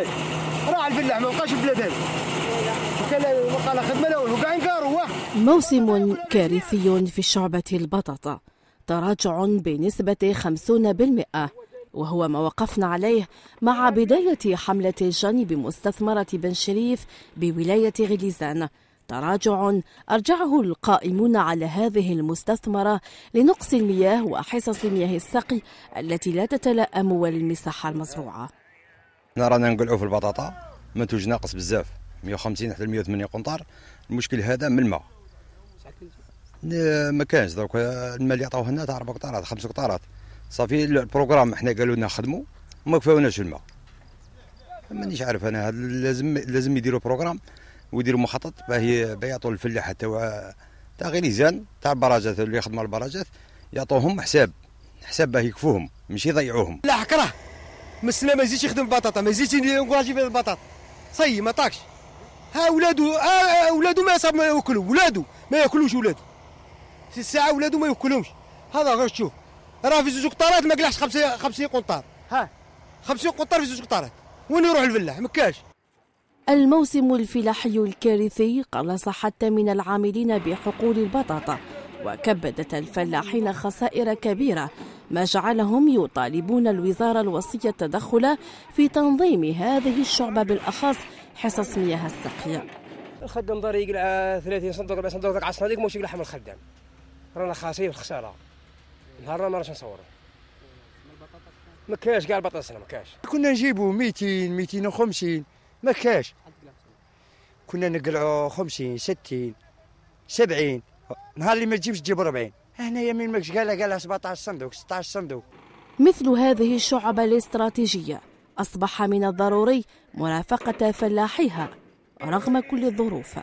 البلاد راح الفلاح ما بقاش بلادنا وكان وقال خدمه له وكاع انكاروا موسم كارثي في شعبة البطاطا تراجع بنسبة 50% وهو ما وقفنا عليه مع بداية حملة الجن بمستثمرة بن شريف بولاية غليزان تراجع أرجعه القائمون على هذه المستثمرة لنقص المياه وحصص مياه السقي التي لا تتلأم والمساحة المزروعة حنا رانا نقلعوا في البطاطا منتوج ناقص بزاف 150 حتى 180 قنطار المشكل هذا من الماء ما كانش دروك الماء اللي عطاوه هنا تاع اربع قطارات خمس قطارات صافي البروغرام حنا قالوا لنا خدموا ما كفاوناش الماء مانيش عارف انا هذا لازم لازم يديروا بروغرام ويديروا مخطط باه يعطوا الفلاح تاع تاع غليزان تاع البراجات اللي يخدموا البراجات يعطوهم حساب حساب باه يكفوهم مش يضيعوهم لا حكره من السنه ما يزيدش يخدم بطاطا ما يزيدش ينكواجي في البطاطا صي ما طاكش ها ولادو ها ولادو ما يصاب ما ياكلوا ولادو ما ياكلوش ولادو في الساعه ولادو ما ياكلهمش هذا غير شوف راه في زوج قطارات ما قلعش 50 50 قنطار ها 50 قنطار في زوج قطارات وين يروح الفلاح مكاش الموسم الفلاحي الكارثي قلص حتى من العاملين بحقول البطاطا وكبدت الفلاحين خسائر كبيره ما جعلهم يطالبون الوزارة الوصية التدخل في تنظيم هذه الشعبة بالأخص حصص مياه السقي الخدام ضري يقلع 30 صندوق 40 صندوق على الصناديق مش يقلع حمل الخدام رانا خاسرين الخساره نهارنا ما راش نصوروا ما كاش كاع البطاطسنا ما كاش كنا نجيبوا 200 250 ما كاش كنا نقلعوا 50 60 70 نهار اللي ما تجيبش تجيب 40 هنا يمين ماكش قالها قالها 17 صندوق 16 صندوق مثل هذه الشعب الاستراتيجيه اصبح من الضروري مرافقه فلاحيها رغم كل الظروف